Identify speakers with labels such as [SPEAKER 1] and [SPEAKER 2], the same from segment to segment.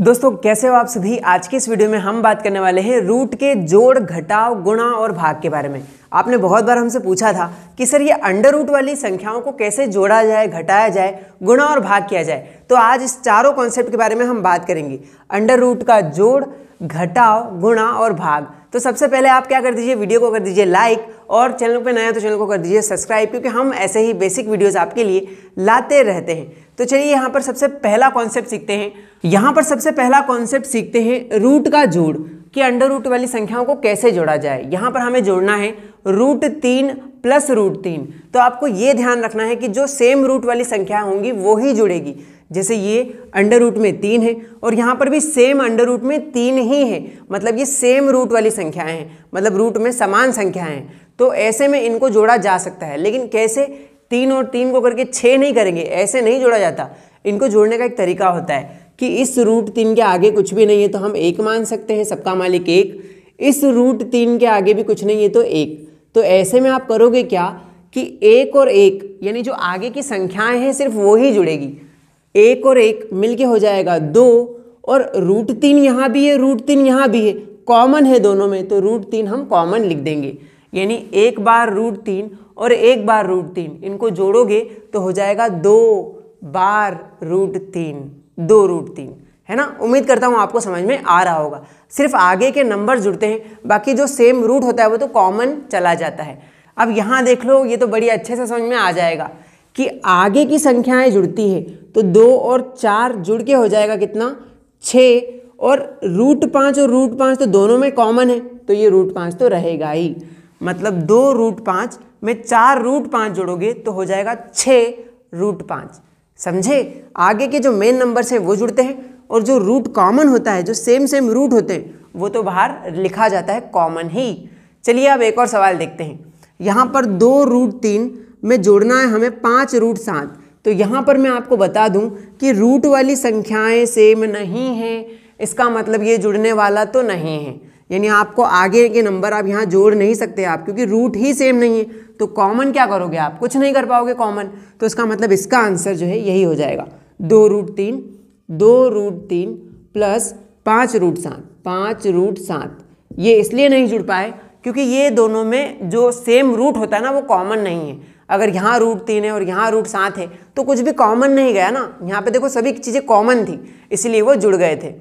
[SPEAKER 1] दोस्तों कैसे हो आप सभी आज के इस वीडियो में हम बात करने वाले हैं रूट के जोड़ घटाव गुणा और भाग के बारे में आपने बहुत बार हमसे पूछा था कि सर ये अंडर रूट वाली संख्याओं को कैसे जोड़ा जाए घटाया जाए गुणा और भाग किया जाए तो आज इस चारों कॉन्सेप्ट के बारे में हम बात करेंगे अंडर रूट का जोड़ घटाव गुणा और भाग तो सबसे पहले आप क्या कर दीजिए वीडियो को कर दीजिए लाइक और चैनल पर नया तो चैनल को कर दीजिए सब्सक्राइब क्योंकि हम ऐसे ही बेसिक वीडियोज़ आपके लिए लाते रहते हैं तो चलिए यहाँ पर सबसे पहला कॉन्सेप्ट सीखते हैं यहाँ पर सबसे पहला कॉन्सेप्ट सीखते हैं रूट का जोड़ कि अंडर रूट वाली संख्याओं को कैसे जोड़ा जाए यहाँ पर हमें जोड़ना है रूट तीन प्लस रूट तीन तो आपको ये ध्यान रखना है कि जो सेम रूट वाली संख्या होंगी वो ही जुड़ेगी जैसे ये अंडर रूट में तीन है और यहाँ पर भी सेम अंडर रूट में तीन ही है मतलब ये सेम रूट वाली संख्याएं हैं मतलब रूट में समान संख्याएं हैं तो ऐसे में इनको जोड़ा जा सकता है लेकिन कैसे तीन और तीन को करके छः नहीं करेंगे ऐसे नहीं जोड़ा जाता इनको जोड़ने का एक तरीका होता है कि इस रूट तीन के आगे कुछ भी नहीं है तो हम एक मान सकते हैं सबका मालिक एक इस रूट तीन के आगे भी कुछ नहीं है तो एक तो ऐसे में आप करोगे क्या कि एक और एक यानी जो आगे की संख्याएं हैं सिर्फ वो ही जुड़ेगी एक और एक मिलके हो जाएगा दो और रूट तीन यहाँ भी है रूट तीन यहाँ भी है कॉमन है दोनों में तो रूट तीन हम कॉमन लिख देंगे यानी एक बार रूट तीन और एक बार रूट तीन इनको जोड़ोगे तो हो जाएगा दो बार रूट तीन दो रूट तीन है ना उम्मीद करता हूँ आपको समझ में आ रहा होगा सिर्फ आगे के नंबर जुड़ते हैं बाकी जो सेम रूट होता है वो तो कॉमन चला जाता है अब यहाँ देख लो ये तो बड़ी अच्छे से समझ में आ जाएगा कि आगे की संख्याएं जुड़ती है तो दो और चार जुड़ के हो जाएगा कितना छः और रूट पाँच और रूट पाँच तो दोनों में कॉमन है तो ये रूट पाँच तो रहेगा ही मतलब दो रूट पाँच में चार रूट पाँच जुड़ोगे तो हो जाएगा छः रूट पाँच समझे आगे के जो मेन नंबर्स हैं वो जुड़ते हैं और जो रूट कॉमन होता है जो सेम सेम रूट होते हैं वो तो बाहर लिखा जाता है कॉमन ही चलिए अब एक और सवाल देखते हैं यहाँ पर दो रूट तीन में जोड़ना है हमें पाँच रूट सात तो यहाँ पर मैं आपको बता दूँ कि रूट वाली संख्याएँ सेम नहीं हैं इसका मतलब ये जुड़ने वाला तो नहीं है यानी आपको आगे के नंबर आप यहाँ जोड़ नहीं सकते आप क्योंकि रूट ही सेम नहीं है तो कॉमन क्या करोगे आप कुछ नहीं कर पाओगे कॉमन तो इसका मतलब इसका आंसर जो है यही हो जाएगा दो रूट तीन दो रूट तीन प्लस पाँच रूट सात पाँच रूट सात ये इसलिए नहीं जुड़ पाए क्योंकि ये दोनों में जो सेम रूट होता है ना वो कॉमन नहीं है अगर यहाँ रूट तीन है और यहाँ रूट सात है तो कुछ भी कॉमन नहीं गया ना यहाँ पे देखो सभी चीज़ें कॉमन थी इसलिए वो जुड़ गए थे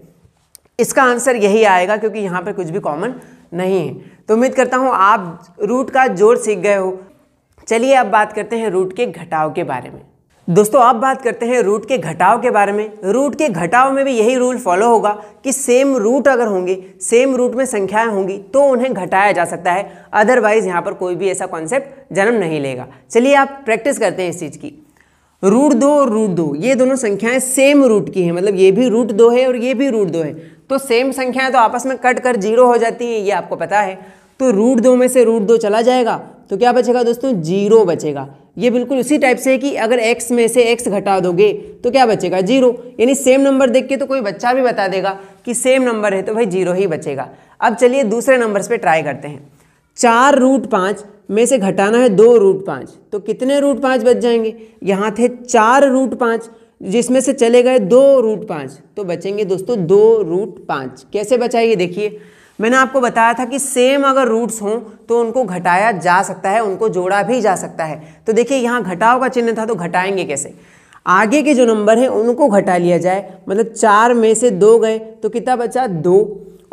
[SPEAKER 1] इसका आंसर यही आएगा क्योंकि यहाँ पर कुछ भी कॉमन नहीं है तो उम्मीद करता हूँ आप रूट का जोड़ सीख गए हो चलिए अब बात करते हैं रूट के घटाव के बारे में दोस्तों अब बात करते हैं रूट के घटाव के बारे में रूट के घटाव में भी यही रूल फॉलो होगा कि सेम रूट अगर होंगे सेम रूट में संख्याएं होंगी तो उन्हें घटाया जा सकता है अदरवाइज यहाँ पर कोई भी ऐसा कॉन्सेप्ट जन्म नहीं लेगा चलिए आप प्रैक्टिस करते हैं इस चीज़ की रूट दो और रूट दो ये दोनों संख्याएं सेम रूट की हैं मतलब ये भी रूट दो है और ये भी रूट दो है तो सेम संख्याएं तो आपस में कट कर जीरो हो जाती हैं ये आपको पता है तो रूट दो में से रूट दो चला जाएगा तो क्या बचेगा दोस्तों जीरो बचेगा ये बिल्कुल उसी टाइप से है कि अगर x में से x घटा दोगे तो क्या बचेगा जीरो यानी सेम नंबर देख के तो कोई बच्चा भी बता देगा कि सेम नंबर है तो भाई जीरो ही बचेगा अब चलिए दूसरे नंबर पे ट्राई करते हैं चार रूट पाँच में से घटाना है दो रूट पाँच तो कितने रूट पाँच बच जाएंगे यहाँ थे चार रूट पाँच जिसमें से चले गए दो रूट पाँच तो बचेंगे दोस्तों दो रूट पाँच कैसे बचाइए देखिए मैंने आपको बताया था कि सेम अगर रूट्स हों तो उनको घटाया जा सकता है उनको जोड़ा भी जा सकता है तो देखिए यहाँ घटाव का चिन्ह था तो घटाएंगे कैसे आगे के जो नंबर हैं उनको घटा लिया जाए मतलब चार में से दो गए तो कितना बचा दो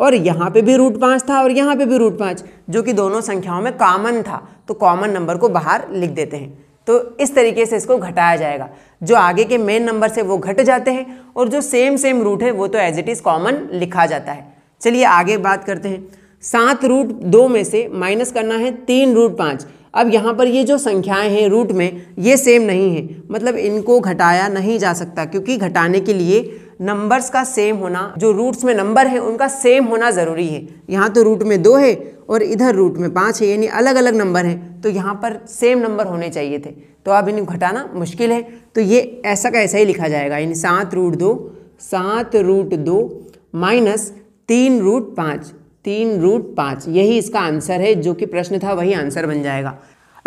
[SPEAKER 1] और यहाँ पे भी रूट पाँच था और यहाँ पे भी रूट पाँच जो कि दोनों संख्याओं में कॉमन था तो कॉमन नंबर को बाहर लिख देते हैं तो इस तरीके से इसको घटाया जाएगा जो आगे के मेन नंबर से वो घट जाते हैं और जो सेम सेम रूट है वो तो एज इट इज़ कॉमन लिखा जाता है चलिए आगे बात करते हैं सात रूट दो में से माइनस करना है तीन रूट पाँच अब यहाँ पर ये जो संख्याएं हैं रूट में ये सेम नहीं है मतलब इनको घटाया नहीं जा सकता क्योंकि घटाने के लिए नंबर्स का सेम होना जो रूट्स में नंबर है उनका सेम होना ज़रूरी है यहाँ तो रूट में दो है और इधर रूट में पाँच है यानी अलग अलग नंबर हैं तो यहाँ पर सेम नंबर होने चाहिए थे तो अब इन्हें घटाना मुश्किल है तो ये ऐसा का ऐसा ही लिखा जाएगा यानी सात रूट दो सात रूट दो माइनस तीन रूट पाँच तीन रूट पाँच यही इसका आंसर है जो कि प्रश्न था वही आंसर बन जाएगा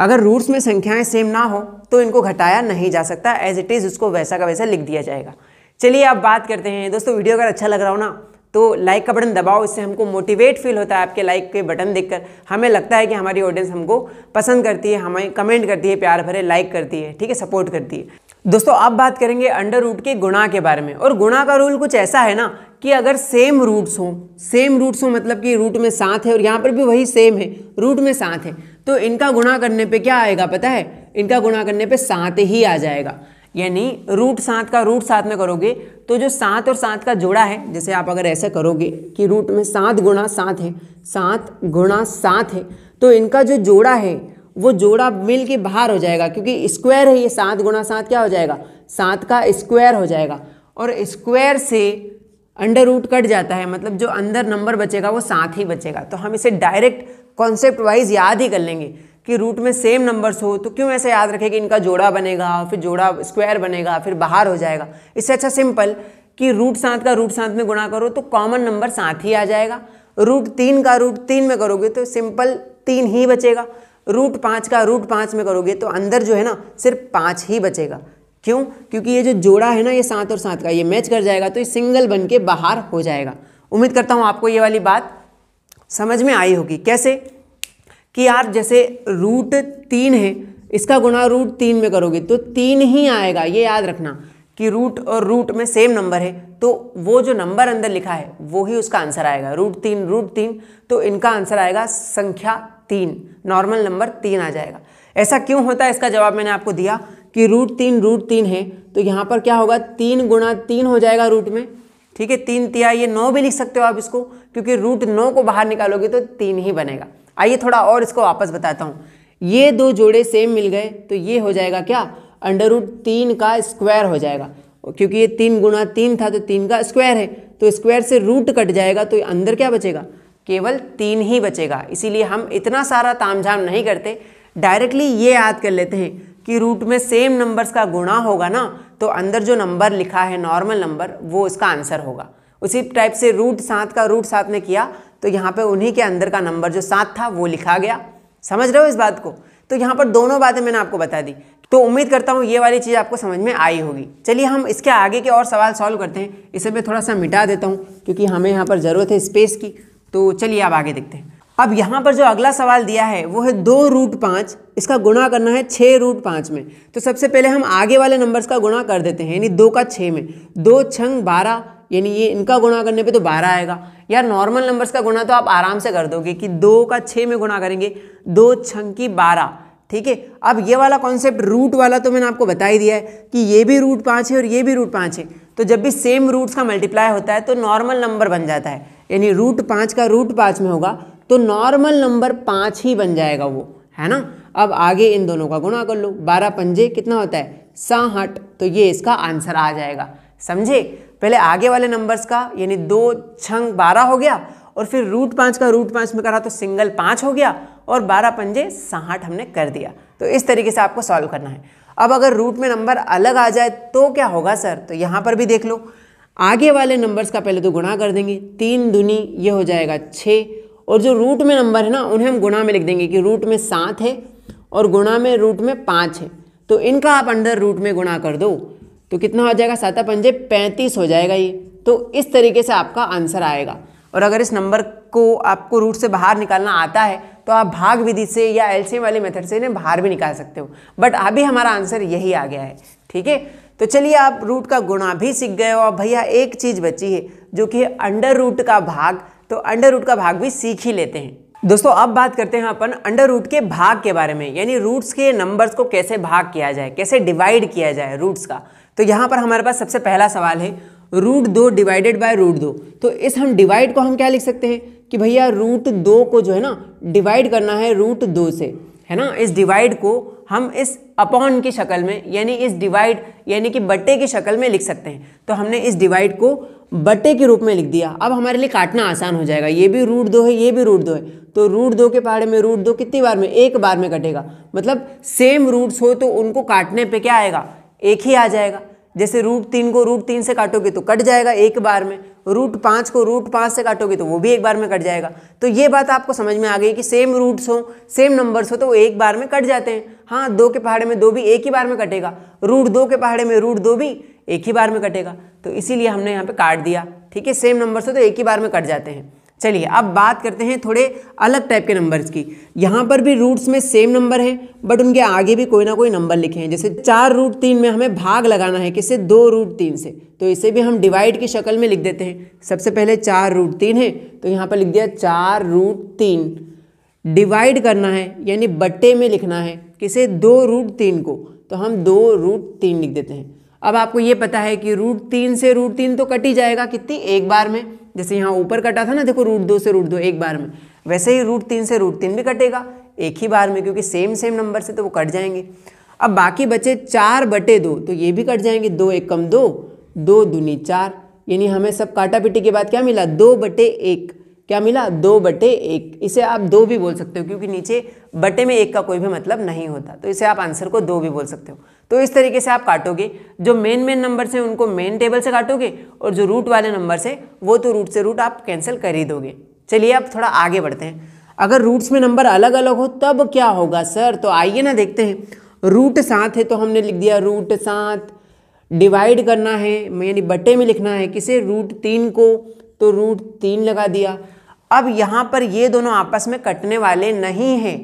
[SPEAKER 1] अगर रूट्स में संख्याएं सेम ना हो तो इनको घटाया नहीं जा सकता एज इट इज़ उसको वैसा का वैसा लिख दिया जाएगा चलिए अब बात करते हैं दोस्तों वीडियो अगर अच्छा लग रहा हो ना तो लाइक का बटन दबाओ इससे हमको मोटिवेट फील होता है आपके लाइक के बटन देखकर हमें लगता है कि हमारी ऑडियंस हमको पसंद करती है हमें कमेंट करती है प्यार भरे लाइक करती है ठीक है सपोर्ट करती है दोस्तों अब बात करेंगे अंडर रूट के गुणा के बारे में और गुणा का रूल कुछ ऐसा है ना कि अगर सेम रूट्स हों सेम रूट्स हों मतलब कि रूट में सात है और यहाँ पर भी वही सेम है रूट में सात है तो इनका गुणा करने पे क्या आएगा पता है इनका गुणा करने पे सात ही आ जाएगा यानी रूट सात का रूट सात में करोगे तो जो सात और सात का जोड़ा है जैसे आप अगर ऐसा करोगे कि रूट में सात गुणा सात है सात गुणा सात है तो इनका जो जोड़ा है वो जोड़ा मिल के बाहर हो जाएगा क्योंकि स्क्वायर है ये सात गुणा सात क्या हो जाएगा सात का स्क्वायर हो जाएगा और स्क्वायर से अंडर रूट कट जाता है मतलब जो अंदर नंबर बचेगा वो सात ही बचेगा तो हम इसे डायरेक्ट कॉन्सेप्ट वाइज याद ही कर लेंगे कि रूट में सेम नंबर्स हो तो क्यों ऐसे याद रखें कि इनका जोड़ा बनेगा फिर जोड़ा स्क्वायर बनेगा फिर बाहर हो जाएगा इससे अच्छा सिंपल कि रूट सात का रूट सात में गुणा करो तो कॉमन नंबर सात ही आ जाएगा रूट तीन का रूट तीन में करोगे तो सिंपल तीन ही बचेगा रूट पाँच का रूट पाँच में करोगे तो अंदर जो है ना सिर्फ पाँच ही बचेगा क्यों क्योंकि ये जो जोड़ा है ना ये सात और सात का ये मैच कर जाएगा तो ये सिंगल बन के बाहर हो जाएगा उम्मीद करता हूँ आपको ये वाली बात समझ में आई होगी कैसे कि यार जैसे रूट तीन है इसका गुणा रूट तीन में करोगे तो तीन ही आएगा ये याद रखना कि रूट और रूट में सेम नंबर है तो वो जो नंबर अंदर लिखा है वो ही उसका आंसर आएगा रूट तीन रूट तीन तो इनका आंसर आएगा संख्या तीन नॉर्मल नंबर तीन आ जाएगा ऐसा क्यों होता है इसका जवाब मैंने आपको दिया कि रूट तीन रूट तीन है तो यहाँ पर क्या होगा तीन गुणा तीन हो जाएगा रूट में ठीक है तीन तिया ये नौ भी लिख सकते हो आप इसको क्योंकि रूट नौ को बाहर निकालोगे तो तीन ही बनेगा आइए थोड़ा और इसको वापस बताता हूँ ये दो जोड़े सेम मिल गए तो ये हो जाएगा क्या अंडर रूट तीन का स्क्वायर हो जाएगा क्योंकि ये तीन गुणा तीन था तो तीन का स्क्वायर है तो स्क्वायर से रूट कट जाएगा तो अंदर क्या बचेगा केवल तीन ही बचेगा इसीलिए हम इतना सारा तामझाम नहीं करते डायरेक्टली ये याद कर लेते हैं कि रूट में सेम नंबर्स का गुणा होगा ना तो अंदर जो नंबर लिखा है नॉर्मल नंबर वो इसका आंसर होगा उसी टाइप से रूट सात का रूट सात में किया तो यहाँ पे उन्हीं के अंदर का नंबर जो सात था वो लिखा गया समझ रहे हो इस बात को तो यहाँ पर दोनों बातें मैंने आपको बता दी तो उम्मीद करता हूँ ये वाली चीज़ आपको समझ में आई होगी चलिए हम इसके आगे के और सवाल सॉल्व करते हैं इसे मैं थोड़ा सा मिटा देता हूँ क्योंकि हमें यहाँ पर ज़रूरत है स्पेस की तो चलिए आप आगे देखते हैं अब यहाँ पर जो अगला सवाल दिया है वो है दो रूट पाँच इसका गुणा करना है छः रूट पाँच में तो सबसे पहले हम आगे वाले नंबर्स का गुणा कर देते हैं यानी दो का छः में दो छंग बारह यानी ये इनका गुणा करने पे तो बारह आएगा यार नॉर्मल नंबर्स का गुणा तो आप आराम से कर दोगे कि दो का छः में गुणा करेंगे दो छंग की बारह ठीक है अब ये वाला कॉन्सेप्ट रूट वाला तो मैंने आपको बता ही दिया है कि ये भी रूट पाँच है और ये भी रूट पाँच है तो जब भी सेम रूट्स का मल्टीप्लाई होता है तो नॉर्मल नंबर बन जाता है यानी रूट पाँच का रूट पाँच में होगा तो नॉर्मल नंबर पाँच ही बन जाएगा वो है ना अब आगे इन दोनों का गुणा कर लो बारह पंजे कितना होता है साहठ तो ये इसका आंसर आ जाएगा समझे पहले आगे वाले नंबर्स का यानी दो छंग बारह हो गया और फिर रूट पाँच का रूट पाँच में करा तो सिंगल पाँच हो गया और बारह पंजे साहठ हमने कर दिया तो इस तरीके से आपको सॉल्व करना है अब अगर रूट में नंबर अलग आ जाए तो क्या होगा सर तो यहाँ पर भी देख लो आगे वाले नंबर्स का पहले तो गुणा कर देंगे तीन दुनी ये हो जाएगा छः और जो रूट में नंबर है ना उन्हें हम गुणा में लिख देंगे कि रूट में सात है और गुणा में रूट में पाँच है तो इनका आप अंडर रूट में गुणा कर दो तो कितना हो जाएगा सात पंजे पैंतीस हो जाएगा ये तो इस तरीके से आपका आंसर आएगा और अगर इस नंबर को आपको रूट से बाहर निकालना आता है तो आप भाग विधि से या एलसीएम वाले मेथड से इन्हें बाहर भी निकाल सकते हो बट अभी हमारा आंसर यही आ गया है ठीक है तो चलिए आप रूट का गुणा भी सीख गए हो और भैया एक चीज़ बची है जो कि है अंडर रूट का भाग तो अंडर रूट का भाग भी सीख ही लेते हैं दोस्तों अब बात करते हैं अपन अंडर रूट के भाग के बारे में यानी रूट्स के नंबर्स को कैसे भाग किया जाए कैसे डिवाइड किया जाए रूट्स का तो यहाँ पर हमारे पास सबसे पहला सवाल है रूट दो डिवाइडेड बाय रूट दो तो इस हम डिवाइड को हम क्या लिख सकते हैं कि भैया रूट दो को जो है ना डिवाइड करना है रूट दो से है ना इस डिवाइड को हम इस अपॉन की शक्ल में यानी इस डिवाइड यानी कि बट्टे की शक्ल में लिख सकते हैं तो हमने इस डिवाइड को बट्टे के रूप में लिख दिया अब हमारे लिए काटना आसान हो जाएगा ये भी रूट दो है ये भी रूट दो है तो रूट दो के पहाड़े में रूट दो कितनी बार में एक बार में कटेगा मतलब सेम रूट्स हो तो उनको काटने पे क्या आएगा एक ही आ जाएगा जैसे रूट तीन को रूट तीन से काटोगे तो कट जाएगा एक बार में रूट पाँच को रूट पाँच से काटोगे तो वो भी एक बार में कट जाएगा तो ये बात आपको समझ में आ गई कि सेम रूट्स हो सेम नंबर्स हो तो वो एक बार में कट जाते हैं हाँ दो के पहाड़े में दो भी एक ही बार में कटेगा रूट दो के पहाड़े में रूट दो भी एक ही बार में कटेगा तो इसीलिए हमने यहाँ पर काट दिया ठीक है सेम नंबर्स हो तो एक ही बार में कट जाते हैं चलिए अब बात करते हैं थोड़े अलग टाइप के नंबर्स की यहाँ पर भी रूट्स में सेम नंबर है बट उनके आगे भी कोई ना कोई नंबर लिखे हैं जैसे चार रूट तीन में हमें भाग लगाना है किसे दो रूट तीन से तो इसे भी हम डिवाइड की शक्ल में लिख देते हैं सबसे पहले चार रूट तीन है तो यहाँ पर लिख दिया चार रूट तीन डिवाइड करना है यानी बट्टे में लिखना है किसे दो रूट तीन को तो हम दो रूट तीन लिख देते हैं अब आपको ये पता है कि रूट तीन से रूट तीन तो कट ही जाएगा कितनी एक बार में जैसे यहाँ ऊपर कटा था ना देखो रूट दो से रूट दो एक बार में वैसे ही रूट तीन से रूट तीन भी कटेगा एक ही बार में क्योंकि सेम सेम नंबर से तो वो कट जाएंगे अब बाकी बचे चार बटे दो तो ये भी कट जाएंगे दो एक कम दो दो दूनी चार यानी हमें सब काटा पिटी के बाद क्या मिला दो बटे एक क्या मिला दो बटे एक इसे आप दो भी बोल सकते हो क्योंकि नीचे बटे में एक का कोई भी मतलब नहीं होता तो इसे आप आंसर को दो भी बोल सकते हो तो इस तरीके से आप काटोगे जो मेन मेन नंबर से उनको मेन टेबल से काटोगे और जो रूट वाले नंबर से वो तो रूट से रूट आप कैंसिल कर ही दोगे चलिए आप थोड़ा आगे बढ़ते हैं अगर रूट्स में नंबर अलग अलग हो तब क्या होगा सर तो आइए ना देखते हैं रूट सात है तो हमने लिख दिया रूट सात डिवाइड करना है यानी बटे में लिखना है किसे रूट तीन को तो रूट तीन लगा दिया अब यहाँ पर ये दोनों आपस में कटने वाले नहीं हैं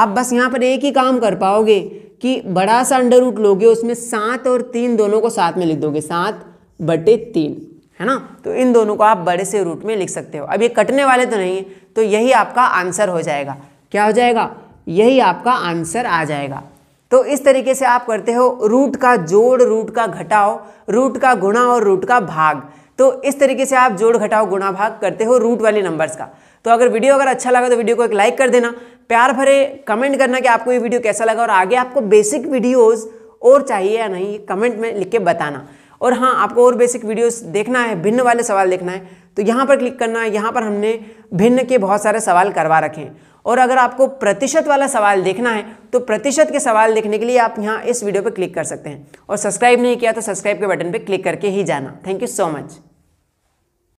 [SPEAKER 1] आप बस यहाँ पर एक ही काम कर पाओगे कि बड़ा सा अंडर रूट लोगे उसमें सात और तीन दोनों को साथ में लिख दोगे सात बटे तीन है ना तो इन दोनों को आप बड़े से रूट में लिख सकते हो अब ये कटने वाले तो नहीं है तो यही आपका आंसर हो जाएगा क्या हो जाएगा यही आपका आंसर आ जाएगा तो इस तरीके से आप करते हो रूट का जोड़ रूट का घटाओ रूट का गुणा और रूट का भाग तो इस तरीके से आप जोड़ घटाओ गुणा भाग करते हो रूट वाले नंबर्स का तो अगर वीडियो अगर अच्छा लगा तो वीडियो को एक लाइक कर देना प्यार भरे कमेंट करना कि आपको ये वीडियो कैसा लगा और आगे आपको बेसिक वीडियोस और चाहिए या नहीं कमेंट में लिख के बताना और हाँ आपको और बेसिक वीडियोस देखना है भिन्न वाले सवाल देखना है तो यहाँ पर क्लिक करना है यहाँ पर हमने भिन्न के बहुत सारे सवाल करवा रखे हैं और अगर आपको प्रतिशत वाला सवाल देखना है तो प्रतिशत के सवाल देखने के लिए आप यहाँ इस वीडियो पर क्लिक कर सकते हैं और सब्सक्राइब नहीं किया तो सब्सक्राइब के बटन पर क्लिक करके ही जाना थैंक यू सो मच